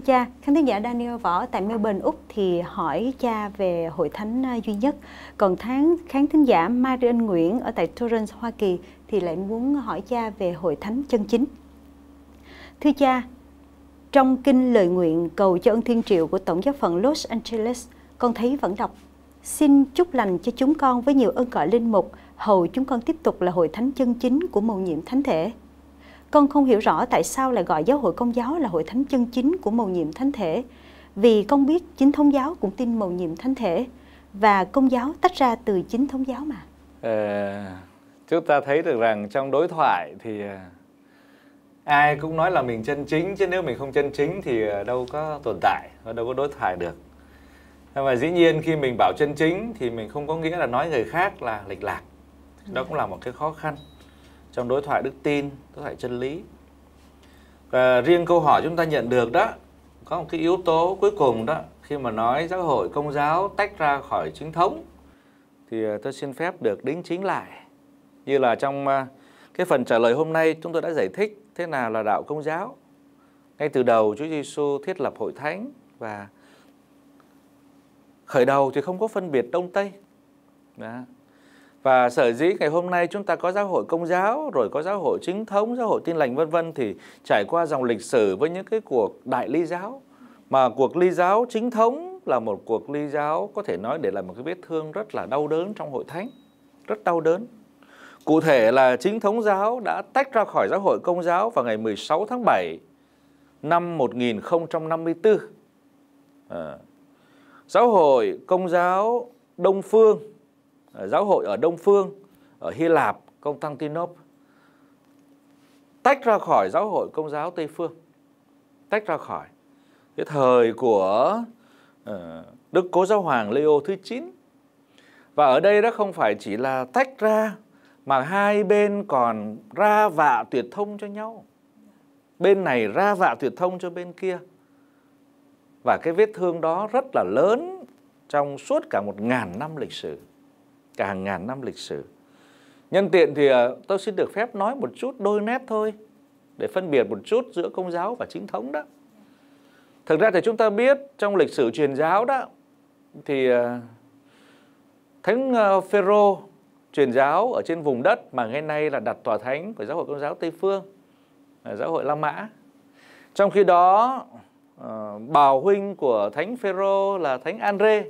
Thưa cha, khán thính giả Daniel Võ tại Melbourne, Úc thì hỏi cha về hội thánh à, duy nhất. Còn tháng khán thính giả Marian Nguyễn ở tại Torrance, Hoa Kỳ thì lại muốn hỏi cha về hội thánh chân chính. Thưa cha, trong kinh lời nguyện cầu cho ơn thiên triệu của Tổng giáo phận Los Angeles, con thấy vẫn đọc Xin chúc lành cho chúng con với nhiều ơn gọi linh mục, hầu chúng con tiếp tục là hội thánh chân chính của mầu nhiệm thánh thể. Con không hiểu rõ tại sao lại gọi giáo hội công giáo là hội thánh chân chính của mầu nhiệm thánh thể, vì con biết chính thống giáo cũng tin mầu nhiệm thánh thể và công giáo tách ra từ chính thống giáo mà. À, chúng ta thấy được rằng trong đối thoại thì ờ, ai cũng nói là mình chân chính chứ nếu mình không chân chính thì ờ, đâu có tồn tại, và đâu có đối thoại được. Và dĩ nhiên khi mình bảo chân chính thì mình không có nghĩa là nói người khác là lệch lạc. Đó cũng là một cái khó khăn trong đối thoại đức tin đối thoại chân lý và riêng câu hỏi chúng ta nhận được đó có một cái yếu tố cuối cùng đó khi mà nói giáo hội công giáo tách ra khỏi chính thống thì ờ, tôi xin phép được đính chính lại như là trong ờ, cái phần trả lời hôm nay chúng tôi đã giải thích thế nào là đạo công giáo ngay từ đầu Chúa Giêsu thiết lập hội thánh và khởi đầu thì không có phân biệt đông tây đó và sở dĩ ngày hôm nay chúng ta có giáo hội công giáo rồi có giáo hội chính thống giáo hội tin lành vân vân thì trải qua dòng lịch sử với những cái cuộc đại ly giáo mà cuộc ly giáo chính thống là một cuộc ly giáo có thể nói để lại một cái vết thương rất là đau đớn trong hội thánh rất đau đớn cụ thể là chính thống giáo đã tách ra khỏi giáo hội công giáo vào ngày 16 tháng 7 năm 1054 à. giáo hội công giáo Đông Phương Ờ, giáo hội ở Đông Phương, ở Hy Lạp, Công Constantinople tách ra khỏi giáo hội công giáo Tây Phương, tách ra khỏi. Cái thời của ờ, Đức Cố Giáo Hoàng Leo thứ 9 và ở đây đó không phải chỉ là tách ra mà hai bên còn ra vạ tuyệt thông cho nhau. Bên này ra vạ tuyệt thông cho bên kia. Và cái vết thương đó rất là lớn trong suốt cả một ngàn năm lịch sử cả ngàn năm lịch sử. Nhân tiện thì ờ, tôi xin được phép nói một chút đôi nét thôi để phân biệt một chút giữa công giáo và chính thống đó. Thực ra thì chúng ta biết trong lịch sử truyền giáo đó thì ờ, Thánh ờ, Phêrô truyền giáo ở trên vùng đất mà ngày nay là đặt tòa thánh của giáo hội công giáo Tây phương, giáo hội La Mã. Trong khi đó bào huynh của Thánh Phêrô là Thánh Andre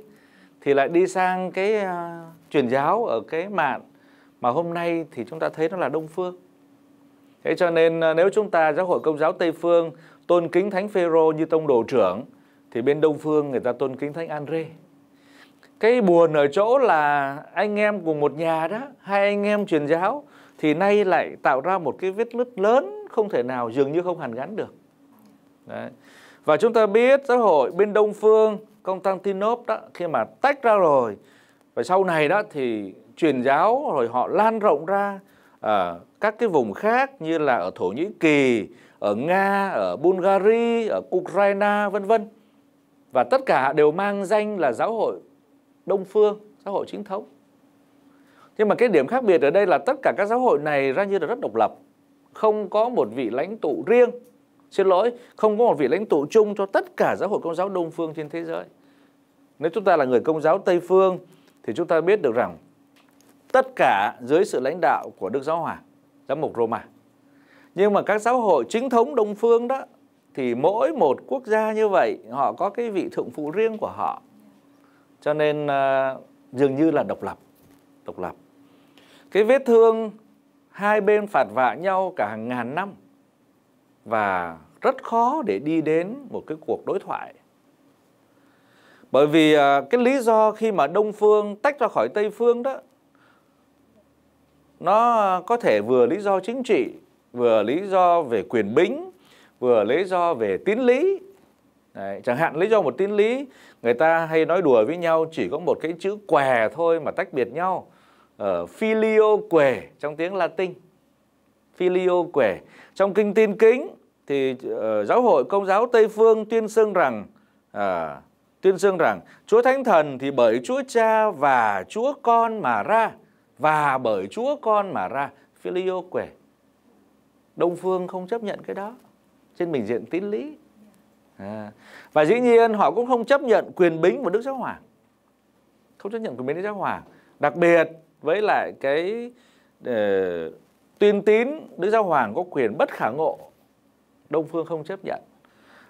thì lại đi sang cái uh, truyền giáo ở cái mạn mà hôm nay thì chúng ta thấy nó là đông phương thế cho nên uh, nếu chúng ta giáo hội công giáo tây phương tôn kính thánh phêrô như tông đồ trưởng thì bên đông phương người ta tôn kính thánh andre cái buồn ở chỗ là anh em cùng một nhà đó hai anh em truyền giáo thì nay lại tạo ra một cái vết nứt lớn không thể nào dường như không hàn gắn được Đấy. và chúng ta biết giáo hội bên đông phương Constantinople đó khi mà tách ra rồi và sau này đó thì truyền giáo rồi họ lan rộng ra ở à, các cái vùng khác như là ở Thổ Nhĩ Kỳ, ở Nga, ở Bulgaria, ở Ukraine vân vân. Và tất cả đều mang danh là giáo hội Đông phương, giáo hội chính thống. Nhưng mà cái điểm khác biệt ở đây là tất cả các giáo hội này ra như là rất độc lập, không có một vị lãnh tụ riêng Xin lỗi, không có một vị lãnh tụ chung cho tất cả giáo hội công giáo đông phương trên thế giới. Nếu chúng ta là người công giáo Tây phương thì chúng ta biết được rằng tất cả dưới sự lãnh đạo của Đức Giáo Hoàng, giám mục Roma. Nhưng mà các giáo hội chính thống đông phương đó thì mỗi một quốc gia như vậy họ có cái vị thượng phụ riêng của họ. Cho nên uh, dường như là độc lập, độc lập. Cái vết thương hai bên phạt vạ nhau cả hàng ngàn năm và rất khó để đi đến một cái cuộc đối thoại bởi vì à, cái lý do khi mà đông phương tách ra khỏi tây phương đó nó có thể vừa lý do chính trị vừa lý do về quyền bính vừa lý do về tín lý Đấy, chẳng hạn lý do một tín lý người ta hay nói đùa với nhau chỉ có một cái chữ què thôi mà tách biệt nhau ở ờ, filio què trong tiếng latin filio què trong kinh tin kính thì uh, giáo hội công giáo Tây phương tuyên xưng rằng uh, tuyên xưng rằng Chúa Thánh Thần thì bởi Chúa Cha và Chúa Con mà ra và bởi Chúa Con mà ra filio quẻ. Đông phương không chấp nhận cái đó trên bình diện tín lý. À. Và dĩ nhiên họ cũng không chấp nhận quyền bính của Đức Giáo Hoàng. Không chấp nhận quyền bính Đức Giáo Hoàng. Đặc biệt với lại cái ờ, Tuyên tín, Đức Giáo Hoàng có quyền bất khả ngộ. Đông Phương không chấp nhận.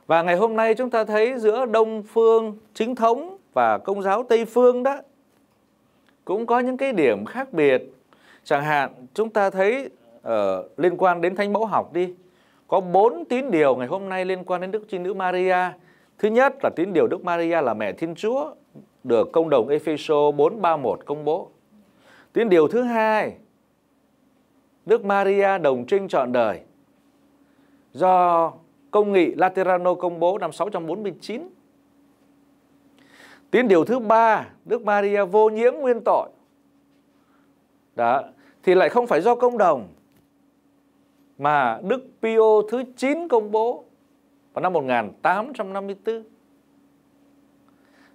Và ngày hôm nay chúng ta thấy giữa Đông Phương chính thống và công giáo Tây Phương đó cũng có những cái điểm khác biệt. Chẳng hạn chúng ta thấy uh, liên quan đến thánh mẫu học đi. Có bốn tín điều ngày hôm nay liên quan đến Đức Trinh Nữ Maria. Thứ nhất là tín điều Đức Maria là mẹ Thiên Chúa được công đồng Epheso 431 công bố. Tín điều thứ hai Đức Maria đồng trinh trọn đời do công nghị Laterano công bố năm 649. Tiến điều thứ ba, Đức Maria vô nhiễm nguyên tội. Đó, thì lại không phải do công đồng mà Đức Pio thứ 9 công bố vào năm 1854.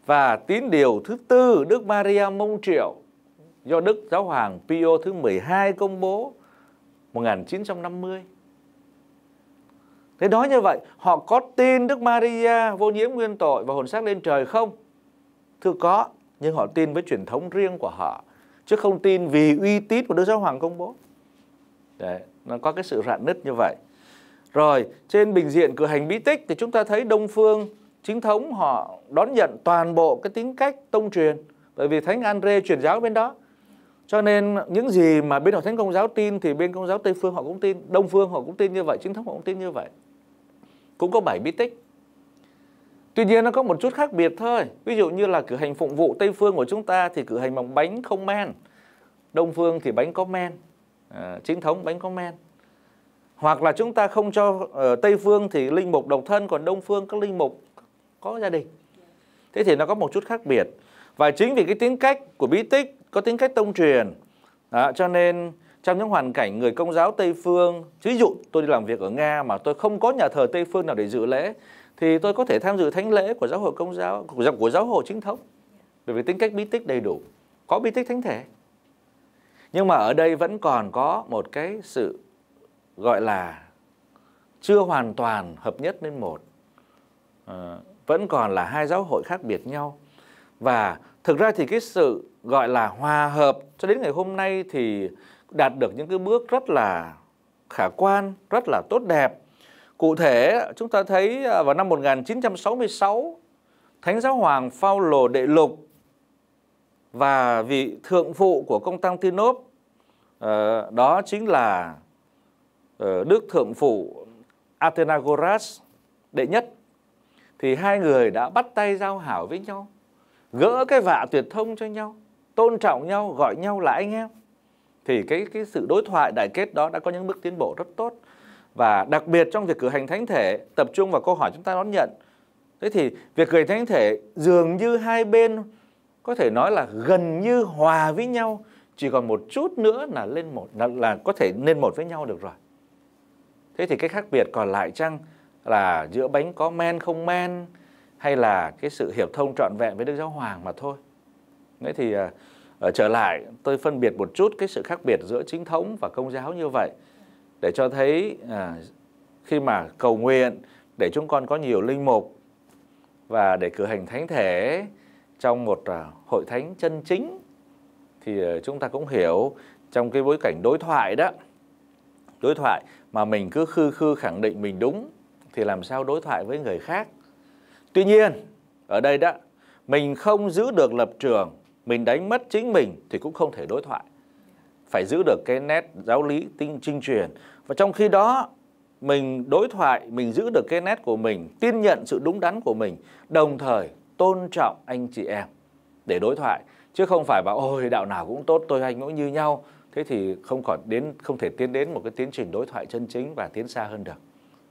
Và tín điều thứ tư Đức Maria Mông Triệu do Đức Giáo hoàng Pio thứ 12 công bố 1950. Thế nói như vậy, họ có tin Đức Maria vô nhiễm nguyên tội và hồn xác lên trời không? Thưa có, nhưng họ tin với truyền thống riêng của họ, chứ không tin vì uy tín của Đức Giáo Hoàng công bố. Đấy, nó có cái sự rạn nứt như vậy. Rồi, trên bình diện cửa hành bí tích thì chúng ta thấy Đông Phương chính thống họ đón nhận toàn bộ cái tính cách tông truyền bởi vì Thánh Andre truyền giáo bên đó cho nên những gì mà bên hội thánh công giáo tin thì bên công giáo tây phương họ cũng tin đông phương họ cũng tin như vậy chính thống họ cũng tin như vậy cũng có bảy bí tích tuy nhiên nó có một chút khác biệt thôi ví dụ như là cử hành phụng vụ tây phương của chúng ta thì cử hành bằng bánh không men đông phương thì bánh có men à, chính thống bánh có men hoặc là chúng ta không cho ở ờ, tây phương thì linh mục độc thân còn đông phương các linh mục có gia đình thế thì nó có một chút khác biệt và chính vì cái tính cách của bí tích có tính cách tông truyền à, cho nên trong những hoàn cảnh người công giáo Tây phương, ví dụ tôi đi làm việc ở Nga mà tôi không có nhà thờ Tây phương nào để dự lễ thì tôi có thể tham dự thánh lễ của giáo hội công giáo của, của giáo hội chính thống bởi vì tính cách bí tích đầy đủ, có bí tích thánh thể. Nhưng mà ở đây vẫn còn có một cái sự gọi là chưa hoàn toàn hợp nhất nên một. À, vẫn còn là hai giáo hội khác biệt nhau và thực ra thì cái sự gọi là hòa hợp cho đến ngày hôm nay thì đạt được những cái bước rất là khả quan, rất là tốt đẹp. Cụ thể chúng ta thấy à, vào năm 1966 Thánh giáo hoàng Phaolô đệ lục và vị thượng phụ của công tăng Constantinople ờ, đó chính là ờ, đức thượng phụ Athenagoras đệ nhất thì hai người đã bắt tay giao hảo với nhau gỡ cái vạ tuyệt thông cho nhau tôn trọng nhau gọi nhau là anh em thì cái cái sự đối thoại đại kết đó đã có những bước tiến bộ rất tốt và đặc biệt trong việc cử hành thánh thể tập trung vào câu hỏi chúng ta đón nhận thế thì việc cử hành thánh thể dường như hai bên có thể nói là gần như hòa với nhau chỉ còn một chút nữa là lên một là, là có thể lên một với nhau được rồi thế thì cái khác biệt còn lại chăng là giữa bánh có men không men hay là cái sự hiệp thông trọn vẹn với Đức Giáo Hoàng mà thôi. Thế thì à, ở trở lại tôi phân biệt một chút cái sự khác biệt giữa chính thống và công giáo như vậy để cho thấy à, khi mà cầu nguyện để chúng con có nhiều linh mục và để cử hành thánh thể trong một à, hội thánh chân chính thì à, chúng ta cũng hiểu trong cái bối cảnh đối thoại đó đối thoại mà mình cứ khư khư khẳng định mình đúng thì làm sao đối thoại với người khác Tuy nhiên, ở đây đó, mình không giữ được lập trường, mình đánh mất chính mình thì cũng không thể đối thoại. Phải giữ được cái nét giáo lý tinh trinh truyền. Và trong khi đó, mình đối thoại, mình giữ được cái nét của mình, tin nhận sự đúng đắn của mình, đồng thời tôn trọng anh chị em để đối thoại. Chứ không phải bảo ôi đạo nào cũng tốt, tôi anh cũng như nhau. Thế thì không còn đến không thể tiến đến một cái tiến trình đối thoại chân chính và tiến xa hơn được.